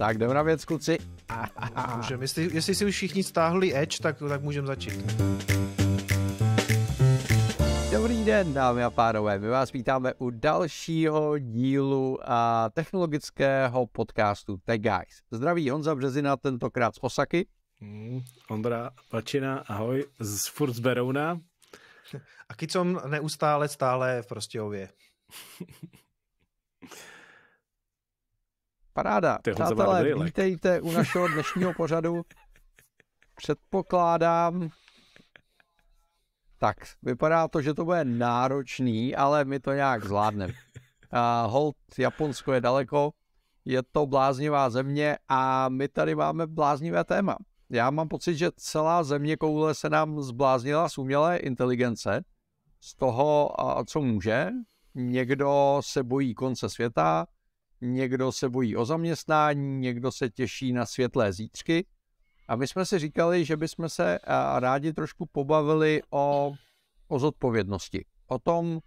Tak jdeme na věc, kluci. Můžem, jestli, jestli si už všichni stáhli Edge, tak, tak můžeme začít. Dobrý den, dámy a pánové, my vás vítáme u dalšího dílu a technologického podcastu Tech Guys. Zdraví Honza Březina, tentokrát z Osaky. Hmm, Ondra Pačina, ahoj, z furt z Berouna. A Kicom neustále stále v Prostějově. Paráda. Ty Přátelé, vítejte u našeho dnešního pořadu. Předpokládám, tak, vypadá to, že to bude náročný, ale my to nějak zvládneme. Uh, hold, Japonsko je daleko, je to bláznivá země a my tady máme bláznivé téma. Já mám pocit, že celá země koule se nám zbláznila z umělé inteligence, z toho, uh, co může. Někdo se bojí konce světa, někdo se bojí o zaměstnání, někdo se těší na světlé zítřky. A my jsme si říkali, že bychom se rádi trošku pobavili o, o zodpovědnosti, o tom,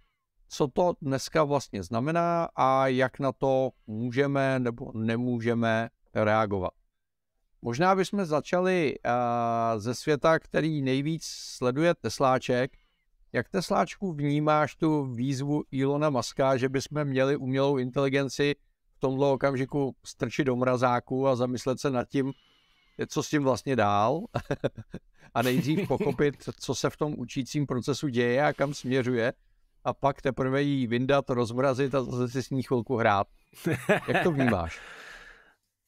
co to dneska vlastně znamená a jak na to můžeme nebo nemůžeme reagovat. Možná bychom začali ze světa, který nejvíc sleduje Tesláček. Jak Tesláčku vnímáš tu výzvu Ilona Maska, že bychom měli umělou inteligenci tomhle okamžiku strčit do mrazáku a zamyslet se nad tím, co s tím vlastně dál a nejdřív pochopit, co se v tom učícím procesu děje a kam směřuje a pak teprve jí vyndat, rozmrazit a zase si s ní chvilku hrát. Jak to vnímáš?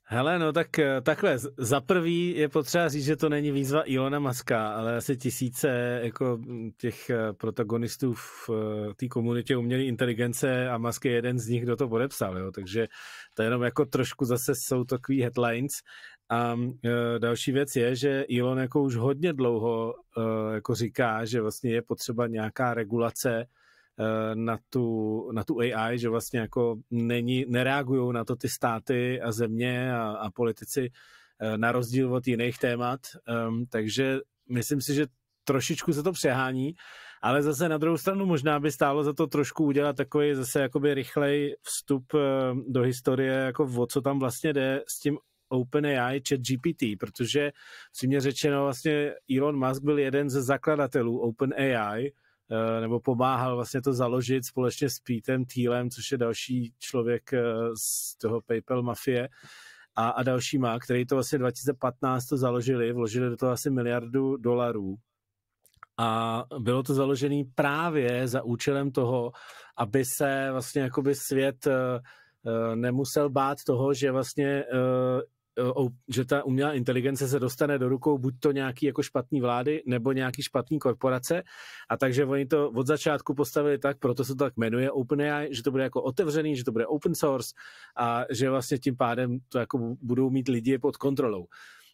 Hele, no tak eh, takhle, za prvý je potřeba říct, že to není výzva Ilona Maska, ale asi tisíce jako mm, těch eh, protagonistů v eh, té komunitě umělé inteligence a Musk je jeden z nich, kdo to podepsal, jo? takže to jenom jako trošku zase jsou takový headlines. A mm, další věc je, že Elon jako už hodně dlouho jako říká, že vlastně je potřeba nějaká regulace Eh, na tu, na tu AI, že vlastně jako není, nereagují na to ty státy a země a, a politici eh, na rozdíl od jiných témat, um, takže myslím si, že trošičku se to přehání, ale zase na druhou stranu možná by stálo za to trošku udělat takový zase jakoby rychlej vstup eh, do historie, jako o co tam vlastně jde s tím OpenAI chat GPT, protože přímě řečeno vlastně Elon Musk byl jeden ze zakladatelů OpenAI, Eh, nebo pomáhal vlastně to založit společně s Pítem Týlem, což je další člověk eh, z toho PayPal mafie a, a dalšíma, který to vlastně 2015 to založili, vložili do toho asi miliardu dolarů. A bylo to založené právě za účelem toho, aby se vlastně jakoby svět eh, nemusel bát toho, že vlastně Eh, že ta umělá inteligence se dostane do rukou buď to nějaký jako špatný vlády, nebo nějaký špatný korporace. A takže oni to od začátku postavili tak, proto se to tak jmenuje OpenAI, že to bude jako otevřený, že to bude open source a že vlastně tím pádem to jako budou mít lidi pod kontrolou.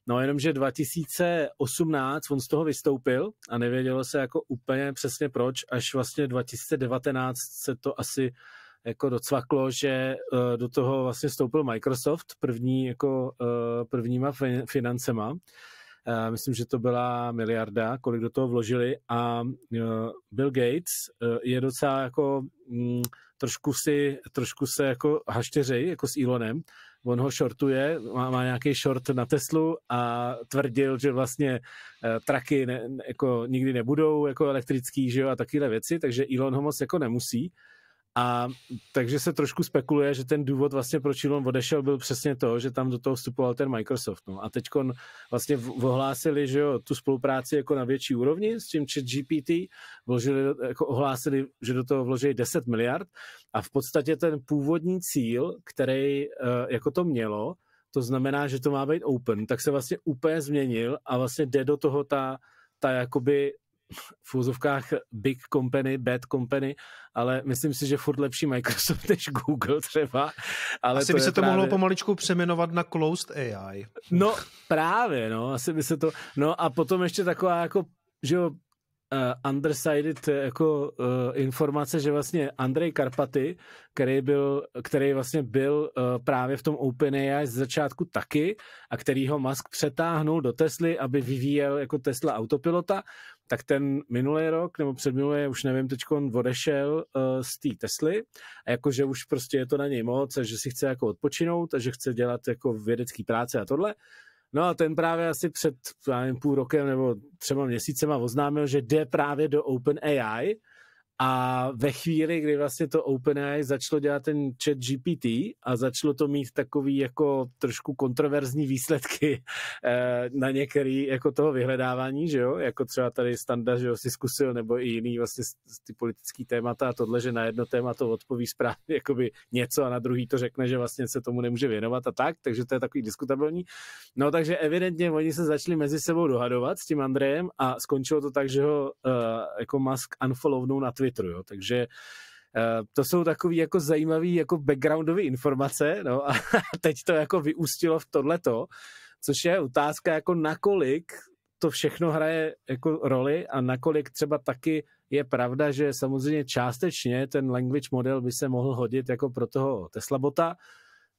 No jenomže 2018 on z toho vystoupil a nevědělo se jako úplně přesně proč, až vlastně 2019 se to asi jako docvaklo, že eh, do toho vlastně stoupil Microsoft první, jako, eh, prvníma financema. Eh, myslím, že to byla miliarda, kolik do toho vložili a Bill Gates je docela jako mm, trošku, si, trošku se jako hašteřej, jako s Elonem. On ho shortuje, má, má nějaký short na Teslu a tvrdil, že vlastně e, traky ne, jako nikdy nebudou jako elektrický, že jo, a takovéhle věci, takže Elon ho moc jako nemusí. A takže se trošku spekuluje, že ten důvod vlastně, proč Elon odešel, byl přesně to, že tam do toho vstupoval ten Microsoft. No. A teď vlastně ohlásili, že jo, tu spolupráci jako na větší úrovni s tím chat GPT, vložili, jako ohlásili, že do toho vložili 10 miliard a v podstatě ten původní cíl, který eh, jako to mělo, to znamená, že to má být open, tak se vlastně úplně změnil a vlastně jde do toho ta, ta jakoby v úzovkách big company, bad company, ale myslím si, že furt lepší Microsoft než Google třeba. Ale asi to by se to právě... mohlo pomaličku přeměnovat na closed AI. No právě, no, asi by se to... No a potom ještě taková jako že jo, uh, undersided eh, jako uh, informace, že vlastně Andrej Karpaty, který, byl, který vlastně byl uh, právě v tom OpenAI z začátku taky a který ho Musk přetáhnul do Tesly, aby vyvíjel jako Tesla autopilota, tak ten minulý rok nebo předminulý, už nevím, teď odešel uh, z té Tesly a jakože už prostě je to na něj moc a že si chce jako odpočinout a že chce dělat jako vědecký práce a tohle No a ten právě asi před já nevím, půl rokem nebo třeba měsícema oznámil, že jde právě do OpenAI, a ve chvíli, kdy vlastně to OpenAI začalo dělat ten chat GPT a začalo to mít takový jako trošku kontroverzní výsledky eh, na některý jako toho vyhledávání, že jo, jako třeba tady Standa, že jo, si zkusil, nebo i jiný vlastně ty politický témata a tohle, že na jedno téma to odpoví správně jakoby něco a na druhý to řekne, že vlastně se tomu nemůže věnovat a tak, takže to je takový diskutabilní. No takže evidentně oni se začali mezi sebou dohadovat s tím Andrejem a skončilo to tak, že ho jako Musk unfollownou na Twitter Twitteru, jo, takže eh, to jsou takové jako zajímavé jako backgroundové informace, no a teď to jako vyústilo v tohleto, což je otázka jako nakolik to všechno hraje jako roli a nakolik třeba taky je pravda, že samozřejmě částečně ten language model by se mohl hodit jako pro toho Tesla bota,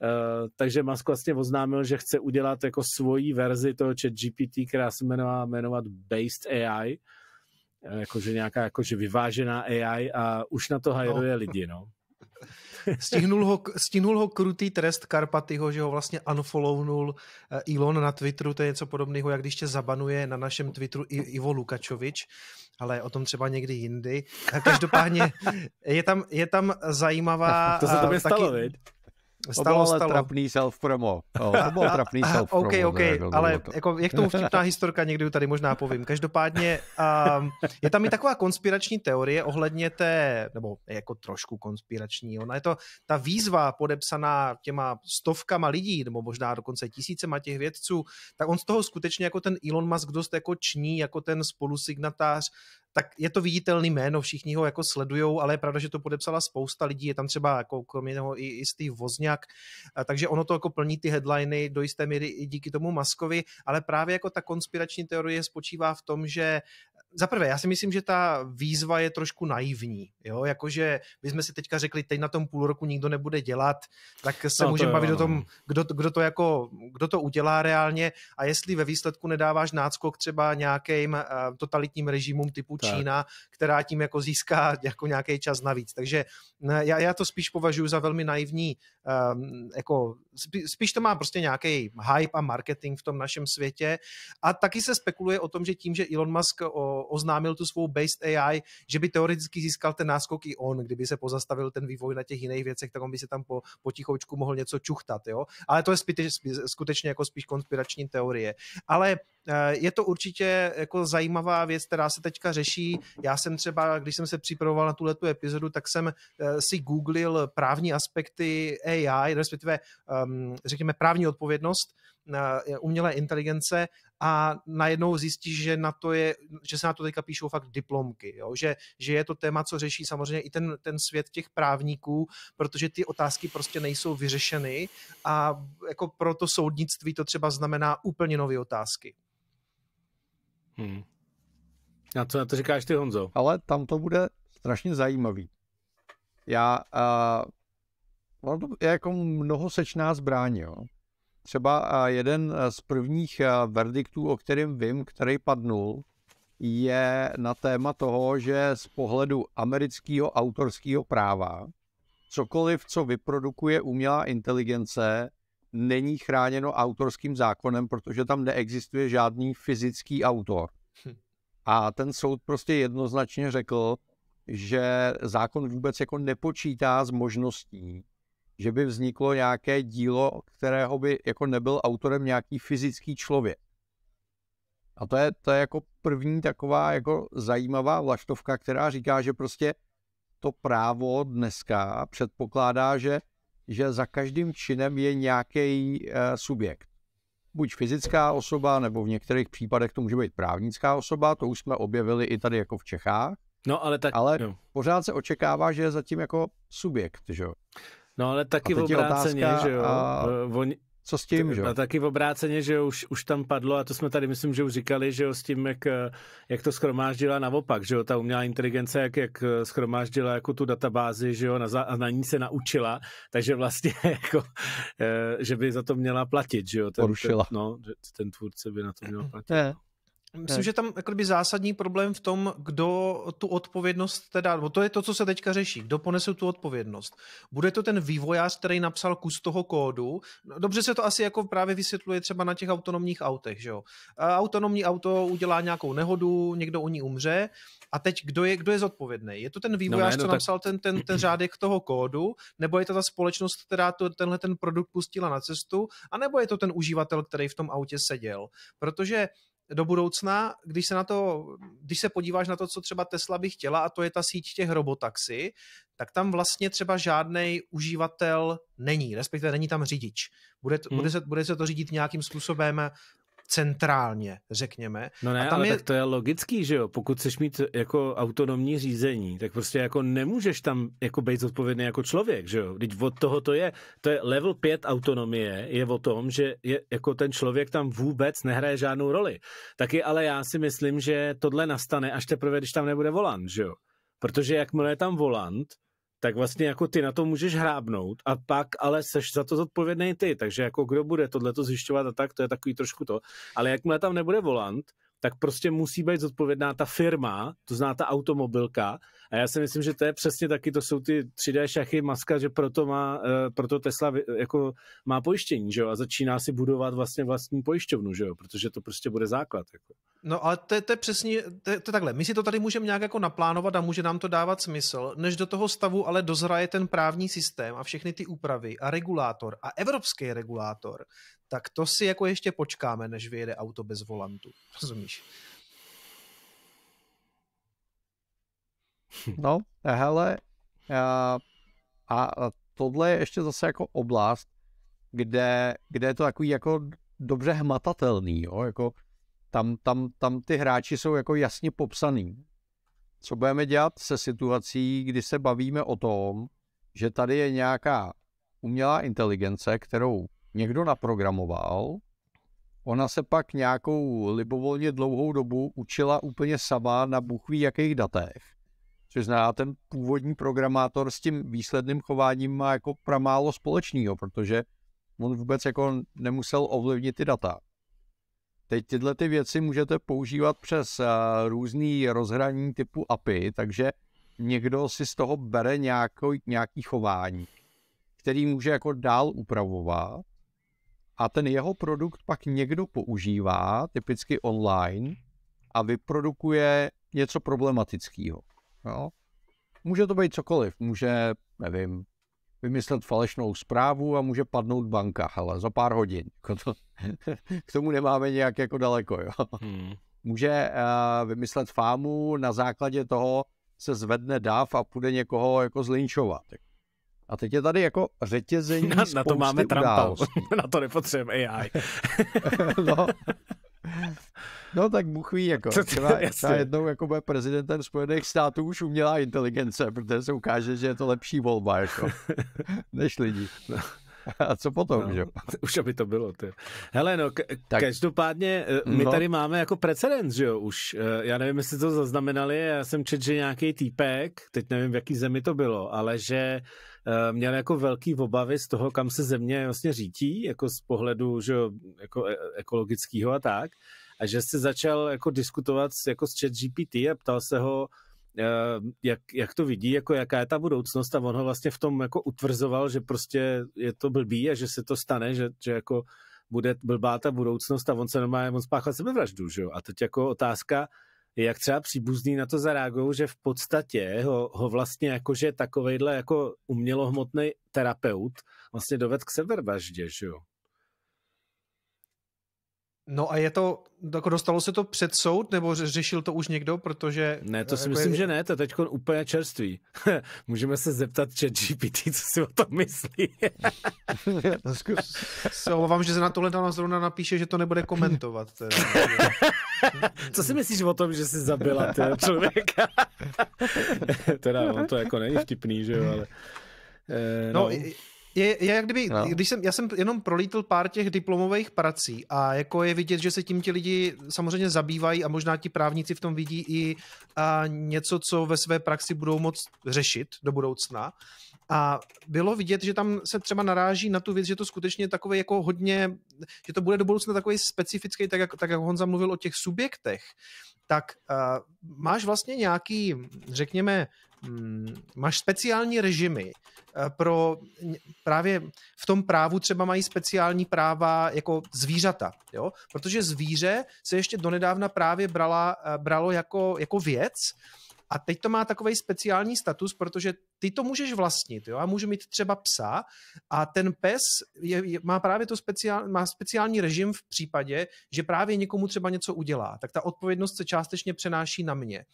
Uh, takže Musk vlastně oznámil, že chce udělat jako svoji verzi toho chat GPT, která se jmenová jmenovat Based AI, Eh, jakože nějaká jakože vyvážená AI a už na to no. hajruje no. lidi, no. Stihnul ho, stihnul ho krutý trest Karpatyho, že ho vlastně unfollownul eh, Elon na Twitteru, to je něco podobného, jak když tě zabanuje na našem Twitteru Ivo Lukačovič, ale o tom třeba někdy jindy. Eh, každopádně je tam, je tam zajímavá... to se to stalo, taky, stalo, to bylo stalo. trapný self-promo. to bylo trapný self-promo. OK, OK, to, ale to. jako, jak tomu vtipná historka, někdy tady možná povím. Každopádně um, je tam i taková konspirační teorie ohledně té, nebo jako trošku konspirační, ona no, je to ta výzva podepsaná těma stovkama lidí, nebo možná dokonce tisícema těch vědců, tak on z toho skutečně jako ten Elon Musk dost jako ční, jako ten spolusignatář tak je to viditelný jméno, všichni ho jako sledujou, ale je pravda, že to podepsala spousta lidí, je tam třeba jako kromě toho i, i Steve Vozňák, takže ono to jako plní ty headliny do jisté míry i díky tomu Maskovi, ale právě jako ta konspirační teorie spočívá v tom, že za prvé, já si myslím, že ta výzva je trošku naivní. Jo? Jakože my jsme si teďka řekli, teď na tom půl roku nikdo nebude dělat, tak se no, můžeme bavit no. o no. tom, kdo, kdo, to jako, kdo to udělá reálně a jestli ve výsledku nedáváš náskok třeba nějakým uh, totalitním režimům typu tak. Čína, která tím jako získá jako nějaký čas navíc. Takže eh, já, já to spíš považuji za velmi naivní, um, jako spí, spíš to má prostě nějaký hype a marketing v tom našem světě a taky se spekuluje o tom, že tím, že Elon Musk o, oznámil tu svou Based AI, že by teoreticky získal ten náskok i on, kdyby se pozastavil ten vývoj na těch jiných věcech, tak on by se tam po, potichoučku mohl něco čuchtat, jo. Ale to je spíte, skutečně jako spíš konspirační teorie. Ale eh, je to určitě jako zajímavá věc, která se teďka řeší. Já jsem třeba, když jsem se připravoval na tuhle epizodu, tak jsem eh, si googlil právní aspekty AI, respektive, ehm, řekněme, právní odpovědnost eh, umělé inteligence a najednou zjistí, že, na to je, že se na to teďka píšou fakt diplomky, jo? Že, že je to téma, co řeší samozřejmě i ten, ten svět těch právníků, protože ty otázky prostě nejsou vyřešeny a jako pro to soudnictví to třeba znamená úplně nové otázky. Hmm. A co na to říkáš ty, Honzo? Ale tam to bude strašně zajímavý. Já uh, ono to je jako mnoho sečná zbrání, jo. Třeba jeden e, z prvních e, verdiktů, o kterém vím, který padnul, je na téma toho, že z pohledu amerického autorského práva cokoliv, co vyprodukuje umělá inteligence, není chráněno autorským zákonem, protože tam neexistuje žádný fyzický autor. Hm. A ten soud prostě jednoznačně řekl, že zákon vůbec jako nepočítá s možností, že by vzniklo nějaké dílo, kterého by jako nebyl autorem nějaký fyzický člověk. A to je, to je jako první taková jako zajímavá vlaštovka, která říká, že prostě to právo dneska předpokládá, že, že za každým činem je nějaký e, subjekt. Buď fyzická osoba, nebo v některých případech to může být právnická osoba, to už jsme objevili i tady jako v Čechách. No, ale tak... Ale pořád se očekává, že je zatím jako subjekt, že jo? No ale taky v obráceně, otázka, že jo. A... Eh, Oni, co s tím, že jo? A taky v obráceně, že už, už tam padlo, a to jsme tady, myslím, že už říkali, že jo, s tím, jak, eh, jak to schromáždila naopak, že jo, ta umělá inteligence, jak, jak eh, schromáždila jako tu databázi, že jo, na, a na ní se naučila, takže vlastně jako, že by za to měla platit, že jo. Ten, Porušila. Ten, no, ten tvůrce by na to měl platit. Ne. No. Myslím, tak. že tam jakoby, zásadní problém v tom, kdo tu odpovědnost teda, bo to je to, co se teďka řeší, kdo ponese tu odpovědnost. Bude to ten vývojář, který napsal kus toho kódu. No, dobře se to asi jako právě vysvětluje třeba na těch autonomních autech, že jo. Autonomní auto udělá nějakou nehodu, někdo o ní umře a teď kdo je, kdo je zodpovědný? Je to ten no, vývojář, no ne, no, co tak... napsal ten, ten, ten řádek toho kódu, nebo je to ta společnost, která to, tenhle ten produkt pustila na cestu, a nebo je to ten uživatel, který v tom autě seděl? Protože do budoucna, když se, na to, když se podíváš na to, co třeba Tesla by chtěla, a to je ta síť těch robotaxi, tak tam vlastně třeba žádný uživatel není, respektive není tam řidič. Bude, hmm. bude, se, bude se to řídit nějakým způsobem centrálně, řekněme. No ne, a tam ale je... tak to je logický, že jo? Pokud chceš mít jako autonomní řízení, tak prostě jako nemůžeš tam jako být zodpovědný jako člověk, že jo? Teď od toho to je, to je level 5 autonomie, je o tom, že je, jako ten člověk tam vůbec nehraje žádnou roli. Taky ale já si myslím, že tohle nastane až teprve, když tam nebude volant, že jo? Protože jakmile je tam volant, tak vlastně jako ty na to můžeš hrábnout a pak ale seš za to zodpovědný ty, takže jako kdo bude tohleto zjišťovat a tak, to je takový trošku to. Ale jakmile tam nebude volant, tak prostě musí být zodpovědná ta firma, to zná ta automobilka. A já si myslím, že to je přesně taky, to jsou ty 3D šachy maska, že proto, má, eh, proto Tesla jako má pojištění, že jo, a začíná si budovat vlastně vlastní pojišťovnu, že jo, protože to prostě bude základ. Jako. No ale to, to je přesně, to, je, to je takhle, my si to tady můžeme nějak jako naplánovat a může nám to dávat smysl, než do toho stavu ale dozraje ten právní systém a všechny ty úpravy a regulátor a evropský regulátor, tak to si jako ještě počkáme, než vyjede auto bez volantu. Rozumíš? No, hele, a, a tohle je ještě zase jako oblast, kde, kde je to takový jako dobře hmatatelný, jo? Jako tam, tam, tam ty hráči jsou jako jasně popsaný. Co budeme dělat se situací, kdy se bavíme o tom, že tady je nějaká umělá inteligence, kterou někdo naprogramoval. Ona se pak nějakou libovolně dlouhou dobu učila úplně sama na buchví jakých datech. Což znamená, ten původní programátor s tím výsledným chováním má jako pramálo společného, protože on vůbec jako nemusel ovlivnit ty data. Teď tyhle ty věci můžete používat přes eh, různý rozhraní typu API, takže někdo si z toho bere nějaký, nějaký chování, který může jako dál upravovat a ten jeho produkt pak někdo používá, typicky online, a vyprodukuje něco problematického. Jo? Může to být cokoliv, může, nevím, vymyslet falešnou zprávu a může padnout banka, ale za pár hodin. Jako k tomu nemáme nějak jako daleko. Jo? Hmm. Může uh, vymyslet fámu, na základě toho se zvedne dáv a půjde někoho jako zlinčovat. Jako. A teď je tady jako řetězení Na, na to máme Trumpa, na to nepotřebujeme AI. no. No tak ví, jako. Třeba, třeba jednou jako bude prezidentem Spojených států už umělá inteligence, protože se ukáže, že je to lepší volba, jako, než lidi. No. A co potom, no, jo? Už aby to bylo, ty. Hele, no, k- tak, každopádně eh, my no. tady máme jako precedens, že jo, už. Eh, já nevím, jestli to zaznamenali, já jsem četl, že nějaký týpek, teď nevím, v jaký zemi to bylo, ale že Eh, měl jako velký obavy z toho, kam se země vlastně řítí, jako z pohledu že, jako e, ekologického a tak. A že se začal jako diskutovat jako s chat GPT a ptal se ho, eh, jak, jak to vidí, jako jaká je ta budoucnost a on ho vlastně v tom jako utvrzoval, že prostě je to blbý a že se to stane, že, že jako bude blbá ta budoucnost a on se normálně, on spáchal sebevraždu, že jo? A teď jako otázka, jak třeba příbuzný na to zareagují, že v podstatě ho, ho vlastně jakože takovejhle jako umělohmotný terapeut vlastně doved k sebevraždě, že jo? No a je to, jako dostalo se to před soud, nebo řešil to už někdo, protože... Ne, to si jako myslím, je... že ne, to je teď úplně čerství. Můžeme se zeptat chat GPT, co si o tom myslí. No, se obávám, že se na tohle tam zrovna napíše, že to nebude komentovat. co si myslíš o tom, že jsi zabila tyho člověka? teda on to jako není vtipný, že jo, ale... Eh, no, no. I, je, je jak kdyby, no. když jsem, já jsem jenom prolítl pár těch diplomových prací a jako je vidět, že se tím ti lidi samozřejmě zabývají a možná ti právníci v tom vidí i a něco, co ve své praxi budou moc řešit do budoucna. A bylo vidět, že tam se třeba naráží na tu věc, že to skutečně takové jako hodně, že to bude do budoucna takový specifický, tak jak, tak jak Honza mluvil o těch subjektech, tak uh, máš vlastně nějaký, řekněme, Mm, máš speciální režimy eh, pro právě v tom právu třeba mají speciální práva jako zvířata, jo? protože zvíře se ještě donedávna právě brala, eh, bralo jako, jako věc, a teď to má takový speciální status, protože ty to můžeš vlastnit. Jo? a můžu mít třeba psa a ten pes je, je, má právě to speciál, má speciální režim v případě, že právě někomu třeba něco udělá. Tak ta odpovědnost se částečně přenáší na mě.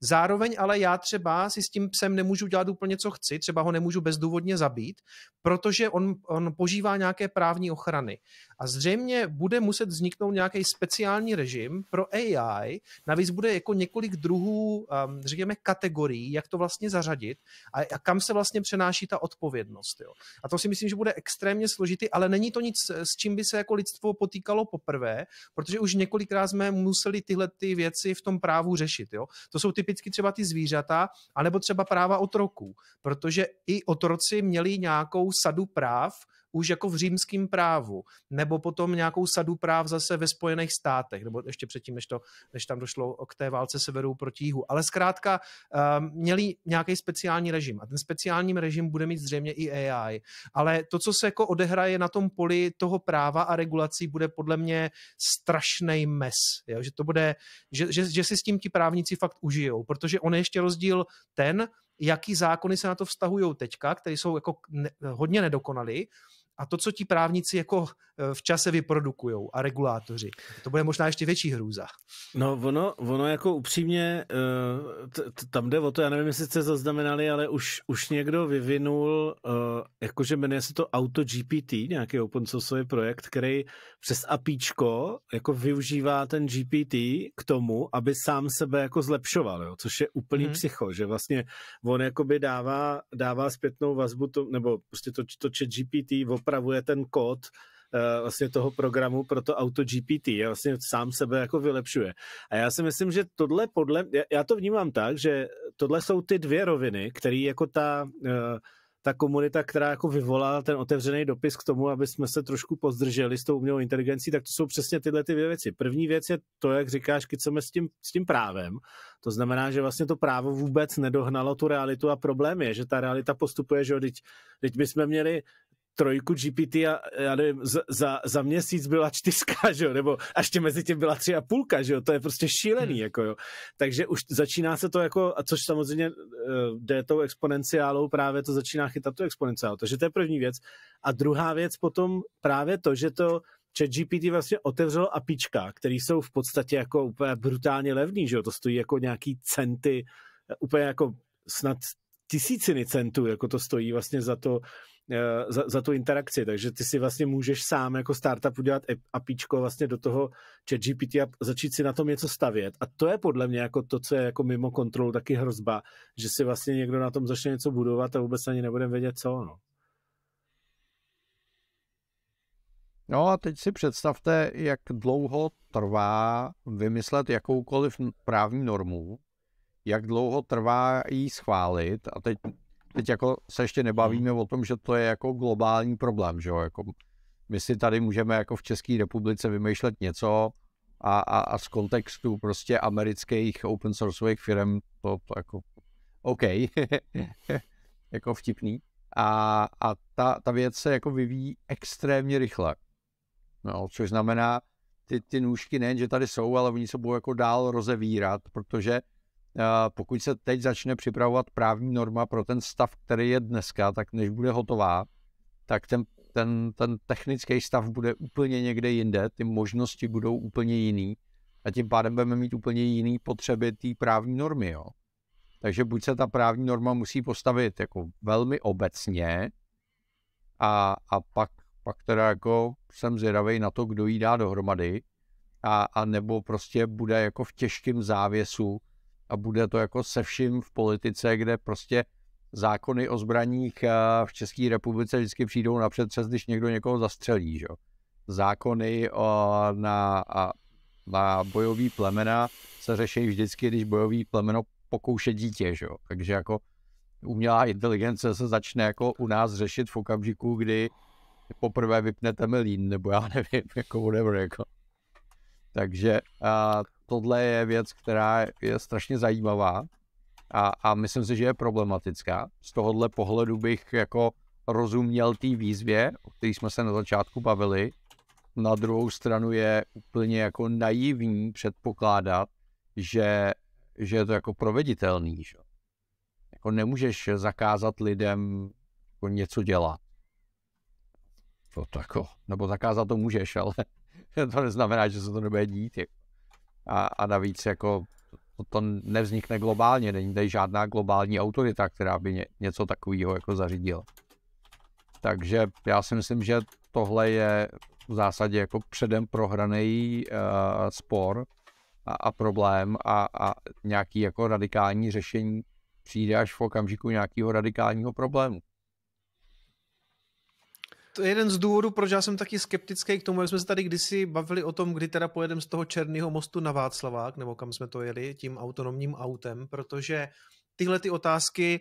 Zároveň ale já třeba si s tím psem nemůžu dělat úplně, co chci, třeba ho nemůžu bezdůvodně zabít, protože on, on požívá nějaké právní ochrany. A zřejmě bude muset vzniknout nějaký speciální režim pro AI, navíc bude jako několik druhů, um, řekněme, kategorií, jak to vlastně zařadit. A a kam se vlastně přenáší ta odpovědnost. Jo. A to si myslím, že bude extrémně složitý, ale není to nic, s čím by se jako lidstvo potýkalo poprvé, protože už několikrát jsme museli tyhle ty věci v tom právu řešit. Jo. To jsou typicky třeba ty zvířata, anebo třeba práva otroků, protože i otroci měli nějakou sadu práv, už jako v římském právu, nebo potom nějakou sadu práv zase ve Spojených státech, nebo ještě předtím, než, to, než tam došlo k té válce severu proti jihu. Ale zkrátka um, měli nějaký speciální režim a ten speciální režim bude mít zřejmě i AI. Ale to, co se jako odehraje na tom poli toho práva a regulací, bude podle mě strašný mes. Jo? Že to bude, že, že, že si s tím ti právníci fakt užijou, protože on je ještě rozdíl ten, jaký zákony se na to vztahují teďka, které jsou jako ne, hodně nedokonalé, a to, co ti právníci jako eh, v čase vyprodukují a regulátoři. To bude možná ještě větší hrůza. No ono, ono jako upřímně, eh, tam jde o to, já nevím, jestli jste zaznamenali, ale už, už někdo vyvinul, eh, jakože jmenuje se to Auto GPT, nějaký open source projekt, který přes APIčko jako využívá ten GPT k tomu, aby sám sebe jako zlepšoval, jo? což je úplný hmm. psycho, že vlastně on jakoby dává, dává zpětnou vazbu, to, nebo prostě to, to čet GPT upravuje ten kód eh, vlastně toho programu pro to auto GPT, je vlastně sám sebe jako vylepšuje. A já si myslím, že tohle podle, já to vnímám tak, že tohle jsou ty dvě roviny, které jako ta, eh, ta komunita, která jako vyvolá ten otevřený dopis k tomu, aby jsme se trošku pozdrželi s tou umělou inteligencí, tak to jsou přesně tyhle ty dvě věci. První věc je to, jak říkáš, kiceme s tím, s tím právem. To znamená, že vlastně to právo vůbec nedohnalo tu realitu a problém je, že ta realita postupuje, že teď, teď bychom měli trojku GPT a já nevím, za, za, za měsíc byla čtyřka, že jo, nebo až tě mezi tím byla tři a půlka, že jo, to je prostě šílený, hmm. jako jo. Takže už začíná se to jako, a což samozřejmě eh, jde tou exponenciálou, právě to začíná chytat tu exponenciálu, takže to je první věc. A druhá věc potom právě to, že to chat GPT vlastně otevřelo apička, které jsou v podstatě jako úplně brutálně levný, že jo, to stojí jako nějaký centy, eh, úplně jako snad tisíciny centů, jako to stojí vlastně za to, Eh, za, za tu interakci, takže ty si vlastně můžeš sám jako startup udělat APIčko vlastně do toho chat GPT a začít si na tom něco stavět a to je podle mě jako to, co je jako mimo kontrolu taky hrozba, že si vlastně někdo na tom začne něco budovat a vůbec ani nebudeme vědět co, no. No a teď si představte, jak dlouho trvá vymyslet jakoukoliv právní normu, jak dlouho trvá jí schválit a teď teď jako se ještě hmm. nebavíme hmm. o tom, že to je jako globální problém, že jo, jako my si tady můžeme jako v České republice vymýšlet něco a, a, a z kontextu prostě amerických open sourceových firm to, to jako OK, jako vtipný. A, a ta, ta věc se jako vyvíjí extrémně rychle. No, což znamená, ty, ty nůžky nejen, že tady jsou, ale oni se budou jako dál rozevírat, protože pokud se teď začne připravovat právní norma pro ten stav, který je dneska, tak než bude hotová, tak ten, ten, ten technický stav bude úplně někde jinde, ty možnosti budou úplně jiný a tím pádem budeme mít úplně jiný potřeby té právní normy. Jo. Takže buď se ta právní norma musí postavit jako velmi obecně a, a pak, pak teda jako jsem zvědavý na to, kdo jí dá dohromady a, a nebo prostě bude jako v těžkém závěsu a bude to jako se vším v politice, kde prostě zákony o zbraních eh, v České republice vždycky přijdou napřed přes, když někdo někoho zastřelí. Že? Zákony o, eh, na, a, na bojový plemena se řeší vždycky, když bojový plemeno pokouše dítě. Že? Takže jako umělá inteligence se začne jako u nás řešit v okamžiku, kdy poprvé vypnete melín, nebo já nevím, jako whatever, jako. Takže a, eh, tohle je věc, která je strašně zajímavá a, a myslím si, že je problematická. Z tohohle pohledu bych jako rozuměl té výzvě, o které jsme se na začátku bavili. Na druhou stranu je úplně jako naivní předpokládat, že, že je to jako proveditelný. Že? Jako nemůžeš zakázat lidem jako něco dělat. To tako. Nebo zakázat to můžeš, ale to neznamená, že se to nebude dít. Jako. A, a navíc jako to, to nevznikne globálně, není tady žádná globální autorita, která by ně, něco takového jako zařídila. Takže já si myslím, že tohle je v zásadě jako předem prohraný uh, spor a, a problém a, a nějaký jako radikální řešení přijde až v okamžiku nějakého radikálního problému to je jeden z důvodů, proč já jsem taky skeptický k tomu, že jsme se tady kdysi bavili o tom, kdy teda pojedeme z toho Černého mostu na Václavák, nebo kam jsme to jeli, tím autonomním autem, protože tyhle ty otázky,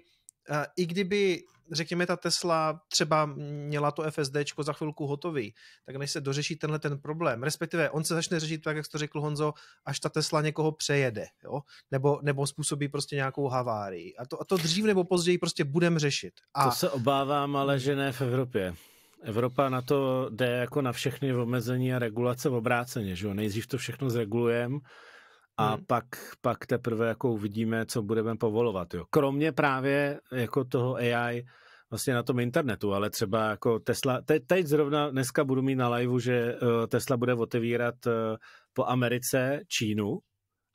eh, i kdyby, řekněme, ta Tesla třeba měla to FSD za chvilku hotový, tak než se dořeší tenhle ten problém, respektive on se začne řešit tak, jak jsi to řekl Honzo, až ta Tesla někoho přejede, jo? Nebo, nebo způsobí prostě nějakou havárii. A to, a to dřív nebo později prostě budeme řešit. A... To se obávám, ale že ne v Evropě. Evropa na to jde jako na všechny omezení a regulace v obráceně, že jo? Nejdřív to všechno zregulujeme a hmm. pak, pak teprve jako uvidíme, co budeme povolovat, jo? Kromě právě jako toho AI vlastně na tom internetu, ale třeba jako Tesla, te, teď zrovna dneska budu mít na live, že eh, Tesla bude otevírat eh, po Americe Čínu,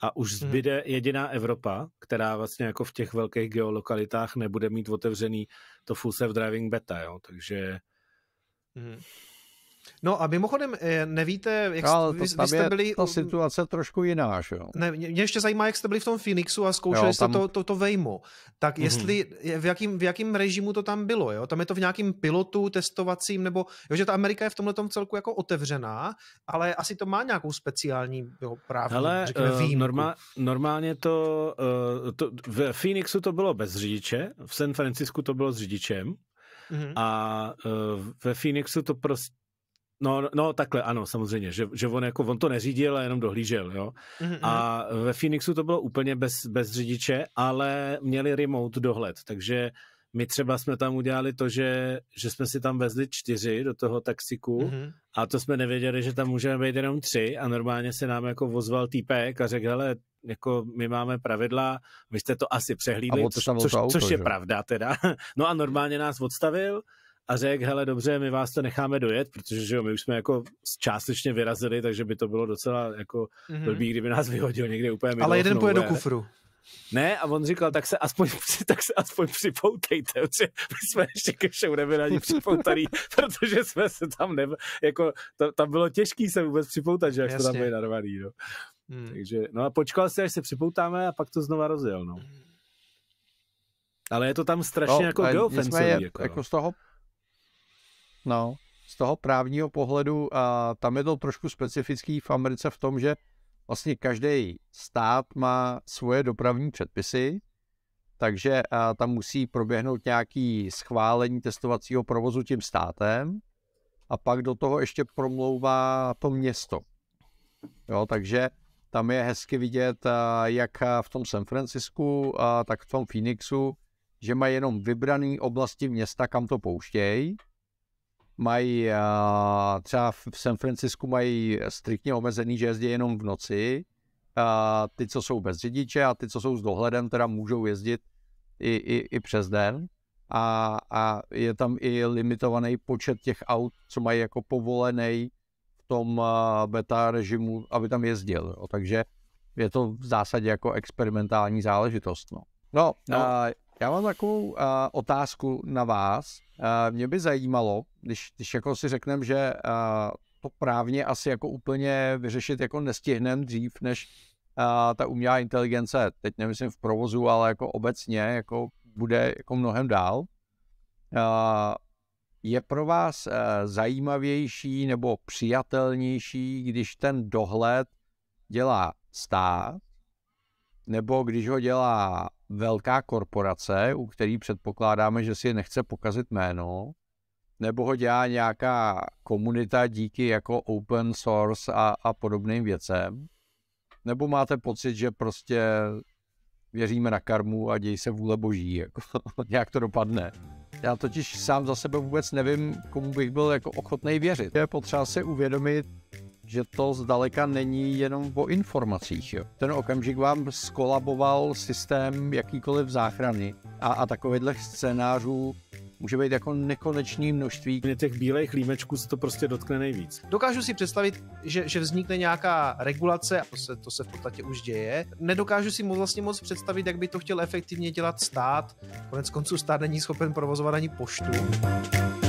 a už hmm. zbyde hmm. jediná Evropa, která vlastně jako v těch velkých geolokalitách nebude mít otevřený to full self-driving beta, jo? takže Mm. No a mimochodem, eh, nevíte, jak Ale to, vy, vy jste byli... ta situace trošku jiná, že jo? Ne, mě, ještě zajímá, jak jste byli v tom Phoenixu a zkoušeli jo, tam... jste to, to, to Vejmo. Tak mm-hmm. jestli, v jakém v jakým režimu to tam bylo, jo? Tam je to v nějakém pilotu, testovacím, nebo... Jo, že ta Amerika je v tomhle celku jako otevřená, ale asi to má nějakou speciální jo, právní, Hele, řekněme, eh, Norma, normálně to, eh, to... V Phoenixu to bylo bez řidiče, v San Francisku to bylo s řidičem, Mm-hmm. A uh, ve Phoenixu to prostě No, no, takhle, ano, samozřejmě, že, že on, jako, on to neřídil, ale jenom dohlížel, jo. Mm-hmm. A ve Phoenixu to bylo úplně bez, bez řidiče, ale měli remote dohled, takže uh, my třeba jsme tam udělali to, že, že jsme si tam vezli čtyři do toho taxiku mm-hmm. a to jsme nevěděli, že tam můžeme být jenom tři a normálně se nám jako vozval týpek a řekl, hele, jako my máme pravidla, vy jste to asi přehlídli, což, auto, což je že? pravda teda. No a normálně nás odstavil a řekl, hele dobře, my vás to necháme dojet, protože že jo, my už jsme jako částečně vyrazili, takže by to bylo docela jako mm-hmm. blbý, kdyby nás vyhodil někde úplně Ale jeden pojede do kufru. Ne, a on říkal, tak se aspoň, tak se aspoň připoutejte, protože my jsme ještě ke show nebyli ani připoutaný, protože jsme se tam ne, jako, tam, tam bylo těžký se vůbec připoutat, že jak jsme tam byli narvaný, no. Hmm. Takže, no a počkal si, až se připoutáme a pak to znova rozjel, no. Hmm. Ale je to tam strašně no, jako geofencový. Jako, jako no. z toho, no, z toho právního pohledu, a tam je to trošku specifický v Americe v tom, že vlastně každý stát má svoje dopravní předpisy, takže tam musí proběhnout nějaký schválení testovacího provozu tím státem a pak do toho ještě promlouvá to město. Jo, takže tam je hezky vidět, jak v tom San Francisku, tak v tom Phoenixu, že mají jenom vybrané oblasti města, kam to pouštějí mají eh, třeba v San Francisku mají striktně omezený, že jezdí jenom v noci. A ty, co jsou bez řidiče a ty, co jsou s dohledem, teda můžou jezdit i, i, i přes den. A, a je tam i limitovaný počet těch aut, co mají jako povolený v tom eh, beta režimu, aby tam jezdil. Jo. Takže je to v zásadě jako experimentální záležitost. No, no, no. A, já mám takovou a, eh, otázku na vás. A, mě by zajímalo, když, když jako si řekneme, že a, to právně asi jako úplně vyřešit jako nestihneme dřív, než a, ta umělá inteligence, teď nemyslím v provozu, ale jako obecně, jako bude jako mnohem dál. A, je pro vás a, e, zajímavější nebo přijatelnější, když ten dohled dělá stát, nebo když ho dělá velká korporace, u který předpokládáme, že si nechce pokazit jméno, nebo ho dělá nějaká komunita díky jako open source a, a podobným věcem? Nebo máte pocit, že prostě věříme na karmu a děj se vůle boží, jako, nějak to dopadne? Já totiž sám za sebe vůbec nevím, komu bych byl jako ochotný věřit. Je potřeba si uvědomit, že to zdaleka není jenom o informacích. Jo. Ten okamžik vám skolaboval systém jakýkoliv záchrany a, a takovýchhle scénářů může být jako nekonečný množství. Mě těch bílých límečků se to prostě dotkne nejvíc. Dokážu si představit, že, že vznikne nějaká regulace, a to se, to se v podstatě už děje. Nedokážu si moc vlastně moc představit, jak by to chtěl efektivně dělat stát. Konec konců stát není schopen provozovat ani poštu.